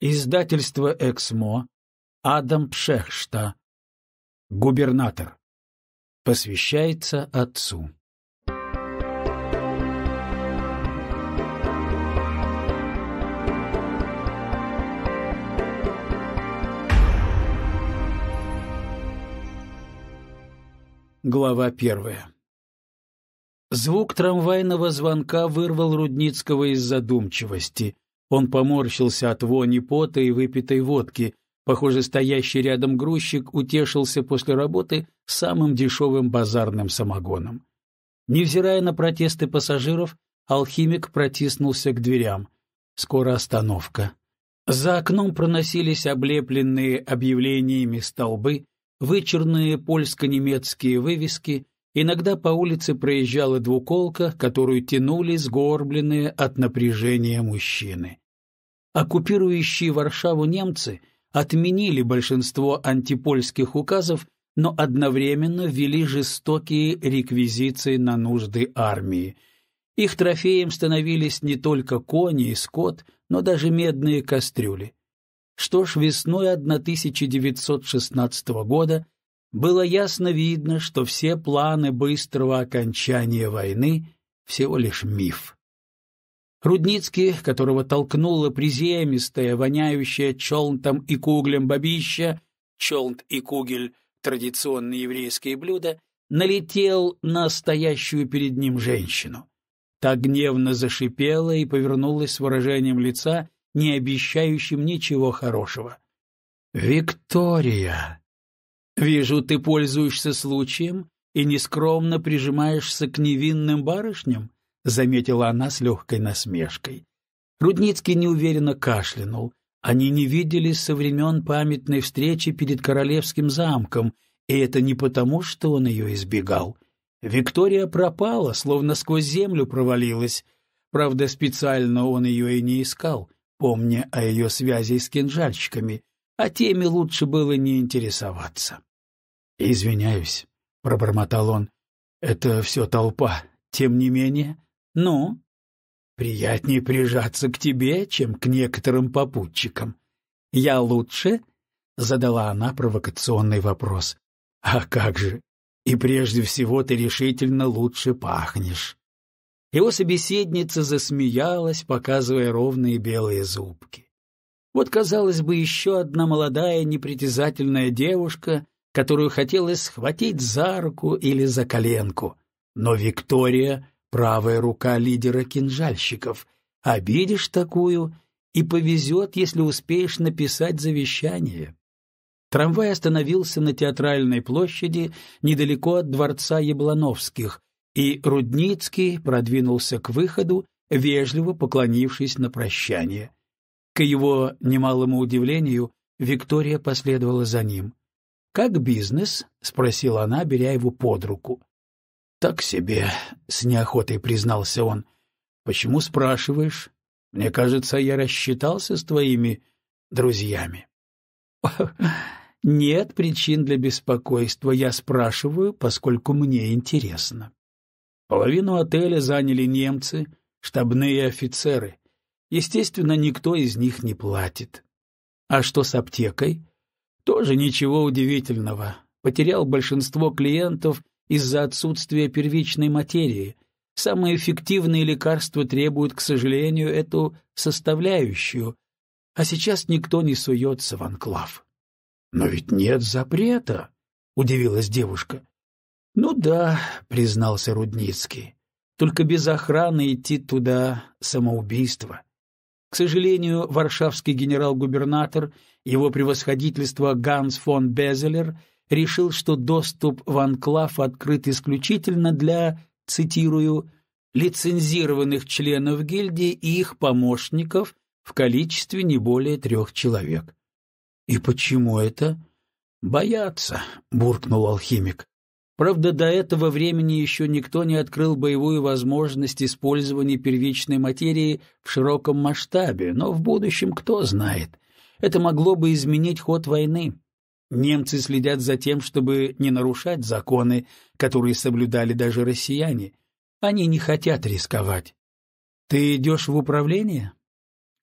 Издательство «Эксмо», Адам Пшехшта, губернатор. Посвящается отцу. Глава первая. Звук трамвайного звонка вырвал Рудницкого из задумчивости. Он поморщился от вони пота и выпитой водки. Похоже, стоящий рядом грузчик утешился после работы самым дешевым базарным самогоном. Невзирая на протесты пассажиров, алхимик протиснулся к дверям. Скоро остановка. За окном проносились облепленные объявлениями столбы, вычурные польско-немецкие вывески, иногда по улице проезжала двуколка, которую тянули сгорбленные от напряжения мужчины. Оккупирующие Варшаву немцы отменили большинство антипольских указов, но одновременно ввели жестокие реквизиции на нужды армии. Их трофеем становились не только кони и скот, но даже медные кастрюли. Что ж, весной 1916 года было ясно видно, что все планы быстрого окончания войны — всего лишь миф. Рудницкий, которого толкнула приземистая, воняющая челнтом и куглем бабища, челнт и кугель — традиционные еврейские блюда, налетел на стоящую перед ним женщину. Та гневно зашипела и повернулась с выражением лица, не обещающим ничего хорошего. «Виктория! Вижу, ты пользуешься случаем и нескромно прижимаешься к невинным барышням?» заметила она с легкой насмешкой. Рудницкий неуверенно кашлянул. Они не виделись со времен памятной встречи перед королевским замком, и это не потому, что он ее избегал. Виктория пропала, словно сквозь землю провалилась. Правда, специально он ее и не искал, помня о ее связи с кинжальщиками, а теми лучше было не интересоваться. «Извиняюсь», — пробормотал он, — «это все толпа. Тем не менее, ну? Приятнее прижаться к тебе, чем к некоторым попутчикам. Я лучше? Задала она провокационный вопрос. А как же? И прежде всего ты решительно лучше пахнешь. Его собеседница засмеялась, показывая ровные белые зубки. Вот, казалось бы, еще одна молодая непритязательная девушка, которую хотелось схватить за руку или за коленку. Но Виктория правая рука лидера кинжальщиков. Обидишь такую, и повезет, если успеешь написать завещание. Трамвай остановился на театральной площади недалеко от дворца Яблановских, и Рудницкий продвинулся к выходу, вежливо поклонившись на прощание. К его немалому удивлению, Виктория последовала за ним. «Как бизнес?» — спросила она, беря его под руку. «Так себе», — с неохотой признался он. «Почему спрашиваешь? Мне кажется, я рассчитался с твоими друзьями». «Нет причин для беспокойства, я спрашиваю, поскольку мне интересно». Половину отеля заняли немцы, штабные офицеры. Естественно, никто из них не платит. А что с аптекой? Тоже ничего удивительного. Потерял большинство клиентов — из-за отсутствия первичной материи. Самые эффективные лекарства требуют, к сожалению, эту составляющую, а сейчас никто не суется в анклав. «Но ведь нет запрета», — удивилась девушка. «Ну да», — признался Рудницкий, — «только без охраны идти туда самоубийство». К сожалению, варшавский генерал-губернатор, его превосходительство Ганс фон Безелер — решил, что доступ в анклав открыт исключительно для, цитирую, лицензированных членов гильдии и их помощников в количестве не более трех человек. «И почему это?» «Боятся», — буркнул алхимик. Правда, до этого времени еще никто не открыл боевую возможность использования первичной материи в широком масштабе, но в будущем кто знает. Это могло бы изменить ход войны. Немцы следят за тем, чтобы не нарушать законы, которые соблюдали даже россияне. Они не хотят рисковать. «Ты идешь в управление?»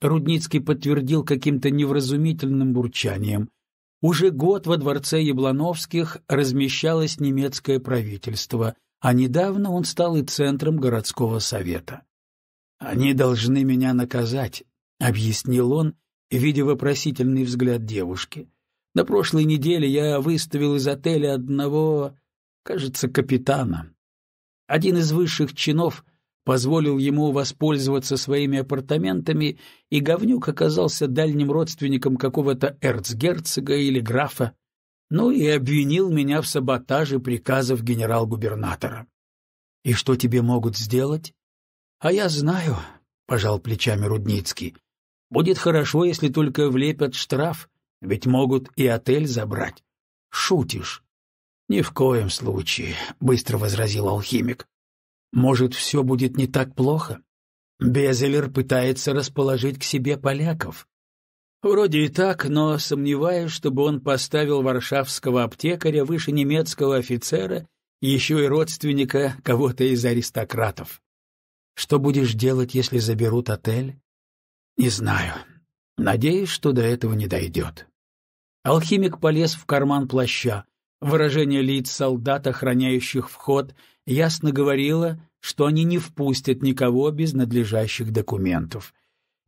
Рудницкий подтвердил каким-то невразумительным бурчанием. Уже год во дворце Яблановских размещалось немецкое правительство, а недавно он стал и центром городского совета. «Они должны меня наказать», — объяснил он, видя вопросительный взгляд девушки. На прошлой неделе я выставил из отеля одного, кажется, капитана. Один из высших чинов позволил ему воспользоваться своими апартаментами, и говнюк оказался дальним родственником какого-то эрцгерцога или графа, ну и обвинил меня в саботаже приказов генерал-губернатора. — И что тебе могут сделать? — А я знаю, — пожал плечами Рудницкий. — Будет хорошо, если только влепят штраф — ведь могут и отель забрать. Шутишь? Ни в коем случае, быстро возразил алхимик. Может, все будет не так плохо? Безелер пытается расположить к себе поляков. Вроде и так, но сомневаюсь, чтобы он поставил варшавского аптекаря выше немецкого офицера, еще и родственника кого-то из аристократов. Что будешь делать, если заберут отель? Не знаю. Надеюсь, что до этого не дойдет. Алхимик полез в карман плаща. Выражение лиц солдат, охраняющих вход, ясно говорило, что они не впустят никого без надлежащих документов.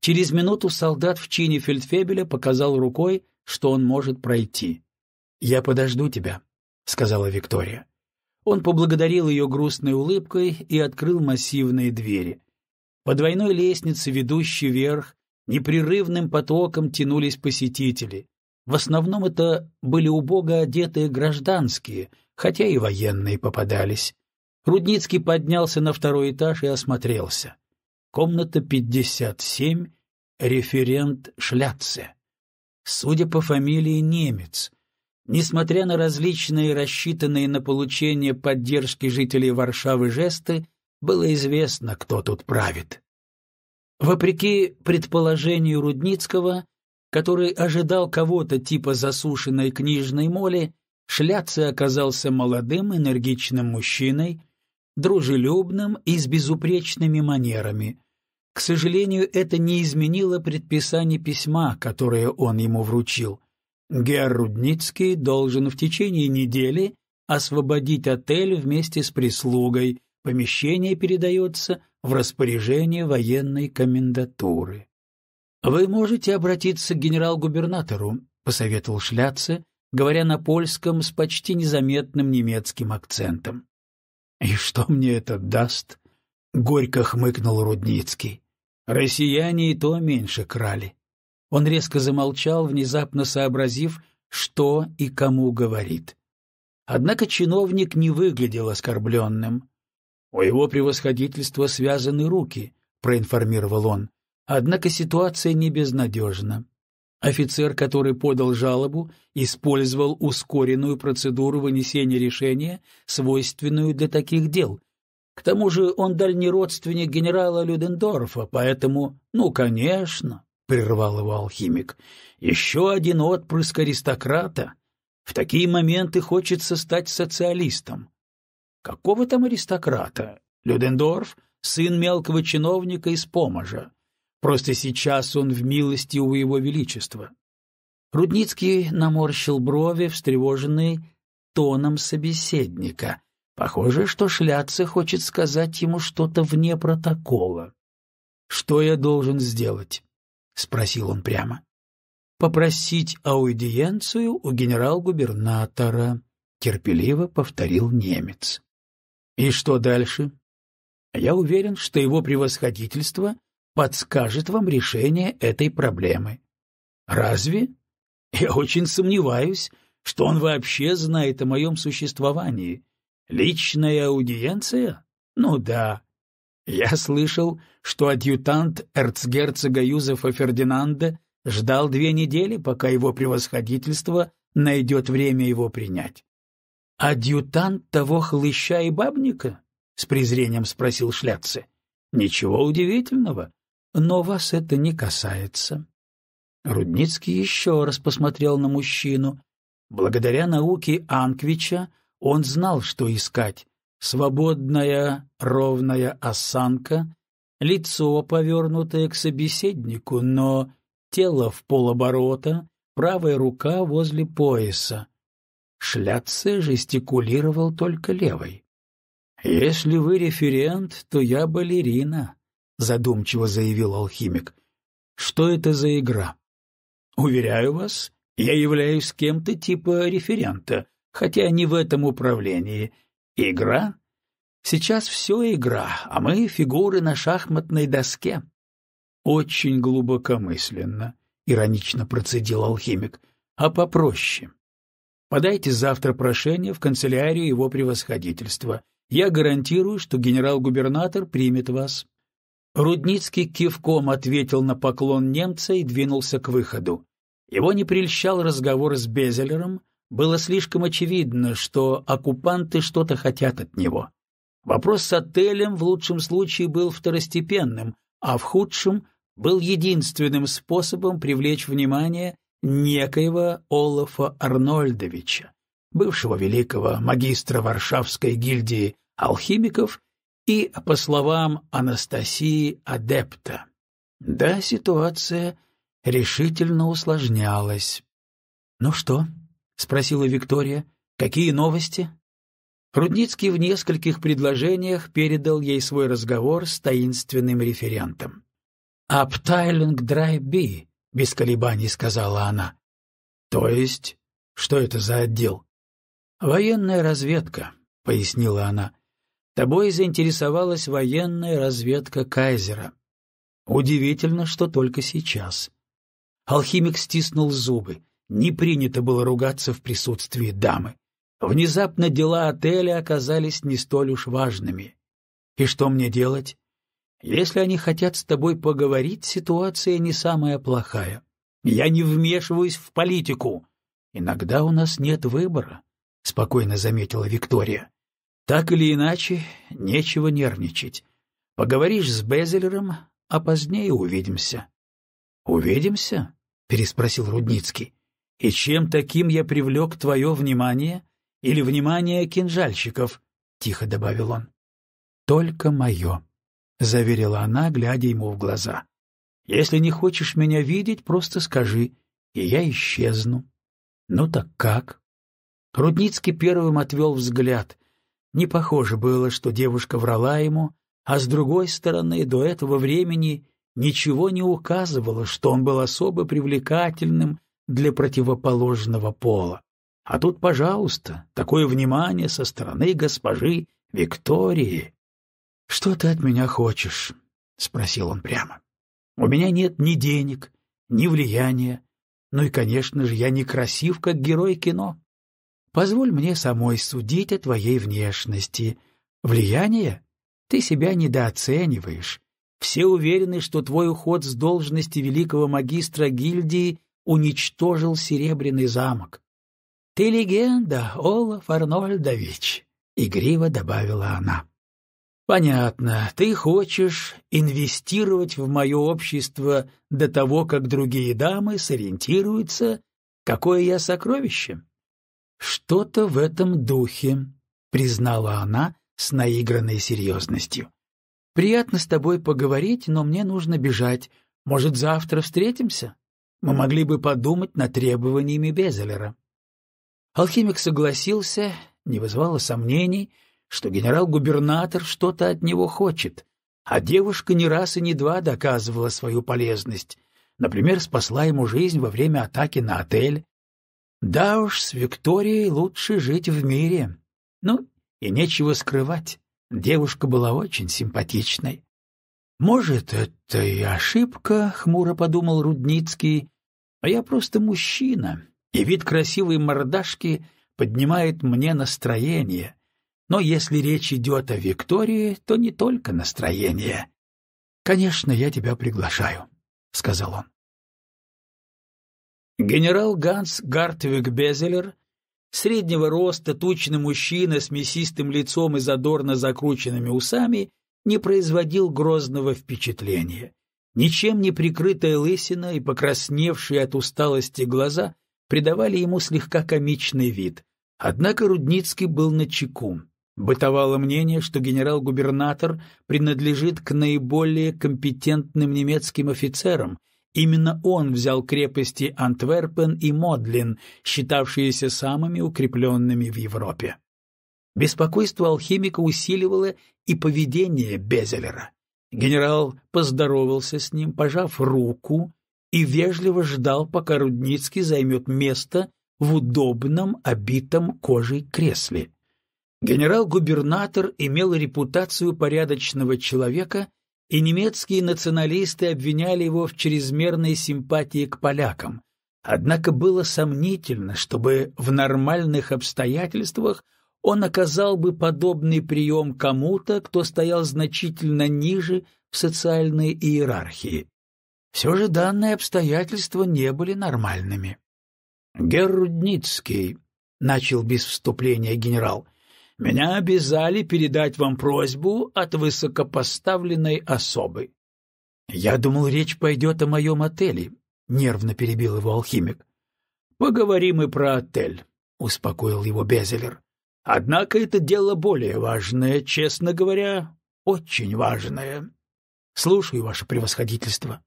Через минуту солдат в чине фельдфебеля показал рукой, что он может пройти. «Я подожду тебя», — сказала Виктория. Он поблагодарил ее грустной улыбкой и открыл массивные двери. По двойной лестнице, ведущей вверх, непрерывным потоком тянулись посетители. В основном это были убого одетые гражданские, хотя и военные попадались. Рудницкий поднялся на второй этаж и осмотрелся. Комната 57, референт Шляцце. Судя по фамилии, немец. Несмотря на различные рассчитанные на получение поддержки жителей Варшавы жесты, было известно, кто тут правит. Вопреки предположению Рудницкого, который ожидал кого-то типа засушенной книжной моли, Шляться оказался молодым энергичным мужчиной, дружелюбным и с безупречными манерами. К сожалению, это не изменило предписание письма, которое он ему вручил. Гер Рудницкий должен в течение недели освободить отель вместе с прислугой, помещение передается в распоряжение военной комендатуры. «Вы можете обратиться к генерал-губернатору», — посоветовал Шляце, говоря на польском с почти незаметным немецким акцентом. «И что мне это даст?» — горько хмыкнул Рудницкий. «Россияне и то меньше крали». Он резко замолчал, внезапно сообразив, что и кому говорит. Однако чиновник не выглядел оскорбленным. «У его превосходительства связаны руки», — проинформировал он. Однако ситуация не безнадежна. Офицер, который подал жалобу, использовал ускоренную процедуру вынесения решения, свойственную для таких дел. К тому же он дальний родственник генерала Людендорфа, поэтому, ну, конечно, — прервал его алхимик, — еще один отпрыск аристократа. В такие моменты хочется стать социалистом. Какого там аристократа? Людендорф — сын мелкого чиновника из Поможа. Просто сейчас он в милости у его величества. Рудницкий наморщил брови, встревоженный тоном собеседника. Похоже, что шляться хочет сказать ему что-то вне протокола. «Что я должен сделать?» — спросил он прямо. «Попросить аудиенцию у генерал-губернатора», — терпеливо повторил немец. «И что дальше?» «Я уверен, что его превосходительство подскажет вам решение этой проблемы. Разве? Я очень сомневаюсь, что он вообще знает о моем существовании. Личная аудиенция? Ну да. Я слышал, что адъютант эрцгерцога Юзефа Фердинанда ждал две недели, пока его превосходительство найдет время его принять. «Адъютант того хлыща и бабника?» — с презрением спросил Шляцци. «Ничего удивительного но вас это не касается. Рудницкий еще раз посмотрел на мужчину. Благодаря науке Анквича он знал, что искать. Свободная, ровная осанка, лицо, повернутое к собеседнику, но тело в полоборота, правая рука возле пояса. Шляться жестикулировал только левой. «Если вы референт, то я балерина», — задумчиво заявил алхимик. «Что это за игра?» «Уверяю вас, я являюсь кем-то типа референта, хотя не в этом управлении. Игра? Сейчас все игра, а мы — фигуры на шахматной доске». «Очень глубокомысленно», — иронично процедил алхимик, — «а попроще. Подайте завтра прошение в канцелярию его превосходительства. Я гарантирую, что генерал-губернатор примет вас». Рудницкий кивком ответил на поклон немца и двинулся к выходу. Его не прельщал разговор с Безелером, было слишком очевидно, что оккупанты что-то хотят от него. Вопрос с отелем в лучшем случае был второстепенным, а в худшем был единственным способом привлечь внимание некоего Олафа Арнольдовича, бывшего великого магистра Варшавской гильдии алхимиков и, по словам Анастасии, адепта. Да, ситуация решительно усложнялась. «Ну что?» — спросила Виктория. «Какие новости?» Рудницкий в нескольких предложениях передал ей свой разговор с таинственным референтом. «Аптайлинг драйби», — без колебаний сказала она. «То есть? Что это за отдел?» «Военная разведка», — пояснила она. Тобой заинтересовалась военная разведка Кайзера. Удивительно, что только сейчас. Алхимик стиснул зубы. Не принято было ругаться в присутствии дамы. Внезапно дела отеля оказались не столь уж важными. И что мне делать? Если они хотят с тобой поговорить, ситуация не самая плохая. Я не вмешиваюсь в политику. Иногда у нас нет выбора, — спокойно заметила Виктория. Так или иначе, нечего нервничать. Поговоришь с Безелером, а позднее увидимся. Увидимся? переспросил Рудницкий. И чем таким я привлек твое внимание или внимание кинжальщиков? тихо добавил он. Только мое, заверила она, глядя ему в глаза. Если не хочешь меня видеть, просто скажи, и я исчезну. Ну так как? Рудницкий первым отвел взгляд, не похоже было, что девушка врала ему, а с другой стороны, до этого времени ничего не указывало, что он был особо привлекательным для противоположного пола. А тут, пожалуйста, такое внимание со стороны госпожи Виктории. — Что ты от меня хочешь? — спросил он прямо. — У меня нет ни денег, ни влияния. Ну и, конечно же, я не красив, как герой кино. Позволь мне самой судить о твоей внешности. Влияние? Ты себя недооцениваешь. Все уверены, что твой уход с должности великого магистра гильдии уничтожил Серебряный замок. Ты легенда, Олаф Арнольдович, игриво добавила она. Понятно, ты хочешь инвестировать в мое общество до того, как другие дамы сориентируются, какое я сокровище. «Что-то в этом духе», — признала она с наигранной серьезностью. «Приятно с тобой поговорить, но мне нужно бежать. Может, завтра встретимся? Мы могли бы подумать над требованиями Безелера». Алхимик согласился, не вызывало сомнений, что генерал-губернатор что-то от него хочет, а девушка не раз и не два доказывала свою полезность. Например, спасла ему жизнь во время атаки на отель, да уж, с Викторией лучше жить в мире. Ну, и нечего скрывать, девушка была очень симпатичной. «Может, это и ошибка», — хмуро подумал Рудницкий, — «а я просто мужчина, и вид красивой мордашки поднимает мне настроение. Но если речь идет о Виктории, то не только настроение». «Конечно, я тебя приглашаю», — сказал он. Генерал Ганс Гартвиг Безелер, среднего роста, тучный мужчина с мясистым лицом и задорно закрученными усами, не производил грозного впечатления. Ничем не прикрытая лысина и покрасневшие от усталости глаза придавали ему слегка комичный вид. Однако Рудницкий был на начеку. Бытовало мнение, что генерал-губернатор принадлежит к наиболее компетентным немецким офицерам — Именно он взял крепости Антверпен и Модлин, считавшиеся самыми укрепленными в Европе. Беспокойство алхимика усиливало и поведение Безелера. Генерал поздоровался с ним, пожав руку, и вежливо ждал, пока Рудницкий займет место в удобном, обитом кожей кресле. Генерал-губернатор имел репутацию порядочного человека — и немецкие националисты обвиняли его в чрезмерной симпатии к полякам. Однако было сомнительно, чтобы в нормальных обстоятельствах он оказал бы подобный прием кому-то, кто стоял значительно ниже в социальной иерархии. Все же данные обстоятельства не были нормальными. «Геррудницкий», — начал без вступления генерал, меня обязали передать вам просьбу от высокопоставленной особы. — Я думал, речь пойдет о моем отеле, — нервно перебил его алхимик. — Поговорим и про отель, — успокоил его Безелер. — Однако это дело более важное, честно говоря, очень важное. — Слушаю, ваше превосходительство.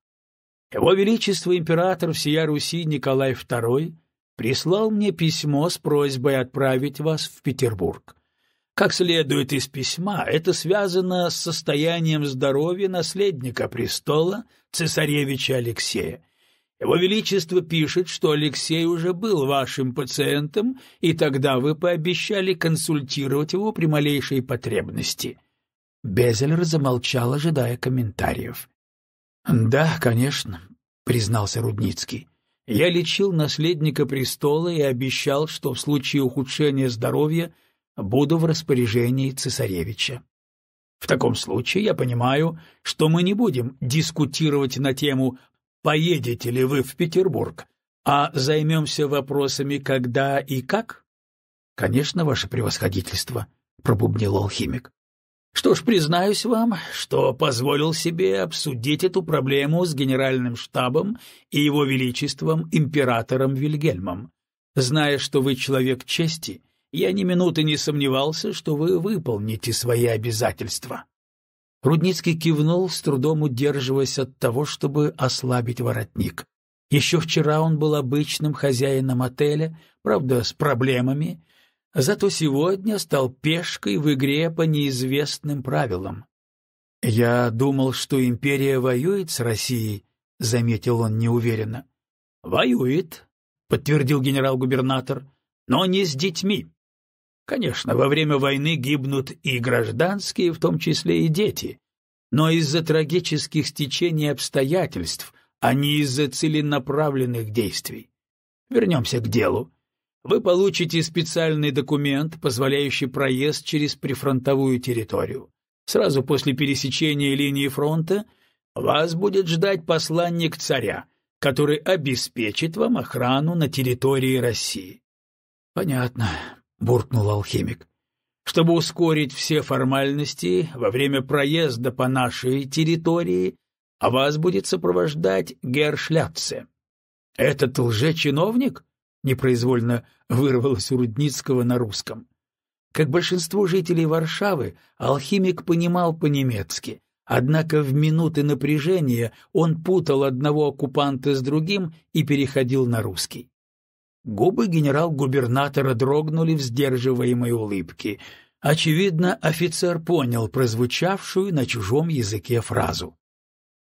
Его Величество император всея Руси Николай II прислал мне письмо с просьбой отправить вас в Петербург. Как следует из письма, это связано с состоянием здоровья наследника престола, цесаревича Алексея. Его Величество пишет, что Алексей уже был вашим пациентом, и тогда вы пообещали консультировать его при малейшей потребности. Безелер замолчал, ожидая комментариев. «Да, конечно», — признался Рудницкий. «Я лечил наследника престола и обещал, что в случае ухудшения здоровья — буду в распоряжении цесаревича. В таком случае я понимаю, что мы не будем дискутировать на тему «Поедете ли вы в Петербург?», а займемся вопросами «Когда и как?» «Конечно, ваше превосходительство», — пробубнил алхимик. «Что ж, признаюсь вам, что позволил себе обсудить эту проблему с генеральным штабом и его величеством императором Вильгельмом. Зная, что вы человек чести, — я ни минуты не сомневался, что вы выполните свои обязательства. Рудницкий кивнул, с трудом удерживаясь от того, чтобы ослабить воротник. Еще вчера он был обычным хозяином отеля, правда, с проблемами, зато сегодня стал пешкой в игре по неизвестным правилам. «Я думал, что империя воюет с Россией», — заметил он неуверенно. «Воюет», — подтвердил генерал-губернатор, — «но не с детьми. Конечно, во время войны гибнут и гражданские, в том числе и дети, но из-за трагических стечений обстоятельств, а не из-за целенаправленных действий. Вернемся к делу. Вы получите специальный документ, позволяющий проезд через прифронтовую территорию. Сразу после пересечения линии фронта вас будет ждать посланник царя, который обеспечит вам охрану на территории России. Понятно. — буркнул алхимик. «Чтобы ускорить все формальности во время проезда по нашей территории, а вас будет сопровождать Гершляпце». «Этот лжечиновник?» — непроизвольно вырвалось у Рудницкого на русском. Как большинство жителей Варшавы, алхимик понимал по-немецки, однако в минуты напряжения он путал одного оккупанта с другим и переходил на русский. Губы генерал-губернатора дрогнули в сдерживаемой улыбке. Очевидно, офицер понял прозвучавшую на чужом языке фразу.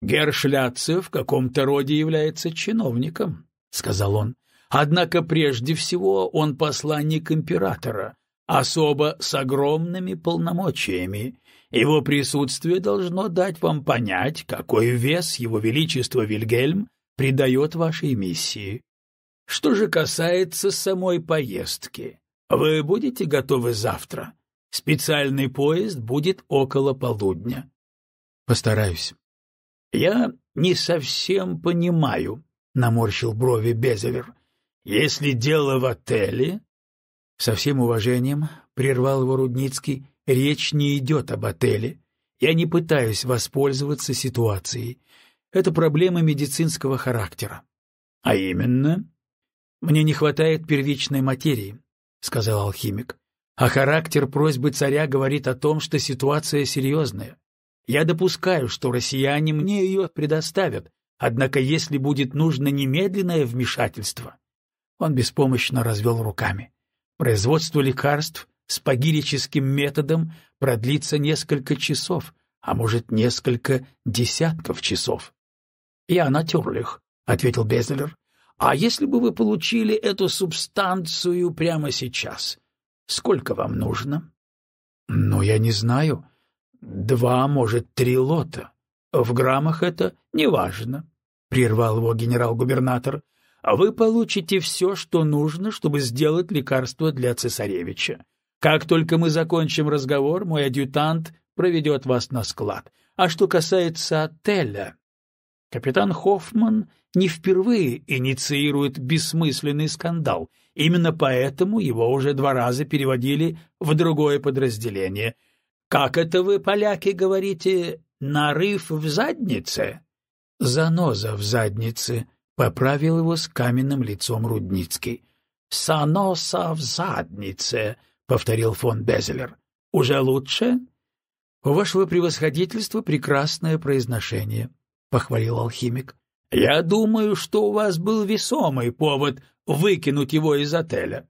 «Гершляцев в каком-то роде является чиновником», — сказал он. «Однако прежде всего он посланник императора, особо с огромными полномочиями. Его присутствие должно дать вам понять, какой вес его величество Вильгельм придает вашей миссии. Что же касается самой поездки, вы будете готовы завтра? Специальный поезд будет около полудня. Постараюсь. Я не совсем понимаю, наморщил брови Безовер. Если дело в отеле, со всем уважением прервал его Рудницкий, речь не идет об отеле. Я не пытаюсь воспользоваться ситуацией. Это проблема медицинского характера. А именно, мне не хватает первичной материи, сказал алхимик. А характер просьбы царя говорит о том, что ситуация серьезная. Я допускаю, что россияне мне ее предоставят, однако если будет нужно немедленное вмешательство. Он беспомощно развел руками. Производство лекарств с пагирическим методом продлится несколько часов, а может, несколько десятков часов. — Я на натерлих, — ответил Безлер. А если бы вы получили эту субстанцию прямо сейчас, сколько вам нужно? Ну, я не знаю. Два, может, три лота. В граммах это неважно, — прервал его генерал-губернатор. А вы получите все, что нужно, чтобы сделать лекарство для цесаревича. Как только мы закончим разговор, мой адъютант проведет вас на склад. А что касается отеля, Капитан Хоффман не впервые инициирует бессмысленный скандал. Именно поэтому его уже два раза переводили в другое подразделение. «Как это вы, поляки, говорите? Нарыв в заднице?» «Заноза в заднице», — поправил его с каменным лицом Рудницкий. «Саноса в заднице», — повторил фон Безелер. «Уже лучше?» «У вашего превосходительства прекрасное произношение», — похвалил алхимик. — Я думаю, что у вас был весомый повод выкинуть его из отеля.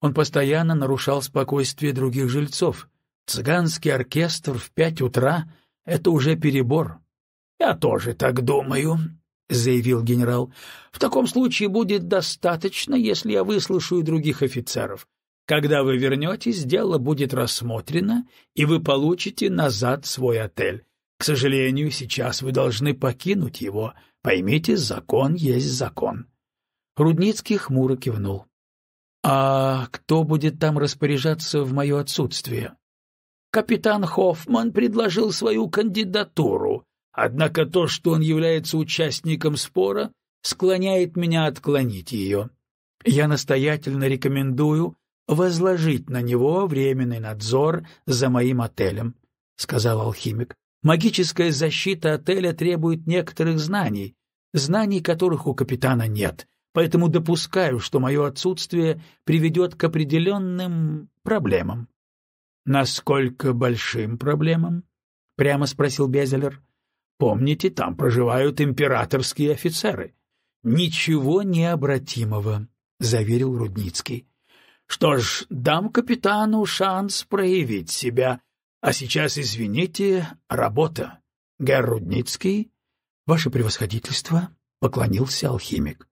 Он постоянно нарушал спокойствие других жильцов. Цыганский оркестр в пять утра — это уже перебор. — Я тоже так думаю, — заявил генерал. — В таком случае будет достаточно, если я выслушаю других офицеров. Когда вы вернетесь, дело будет рассмотрено, и вы получите назад свой отель. К сожалению, сейчас вы должны покинуть его. Поймите, закон есть закон. Рудницкий хмуро кивнул. А кто будет там распоряжаться в мое отсутствие? Капитан Хоффман предложил свою кандидатуру, однако то, что он является участником спора, склоняет меня отклонить ее. Я настоятельно рекомендую возложить на него временный надзор за моим отелем, — сказал алхимик. Магическая защита отеля требует некоторых знаний, знаний которых у капитана нет, поэтому допускаю, что мое отсутствие приведет к определенным проблемам. — Насколько большим проблемам? — прямо спросил Безелер. — Помните, там проживают императорские офицеры. — Ничего необратимого, — заверил Рудницкий. — Что ж, дам капитану шанс проявить себя, а сейчас, извините, работа. Геррудницкий, ваше превосходительство, поклонился алхимик.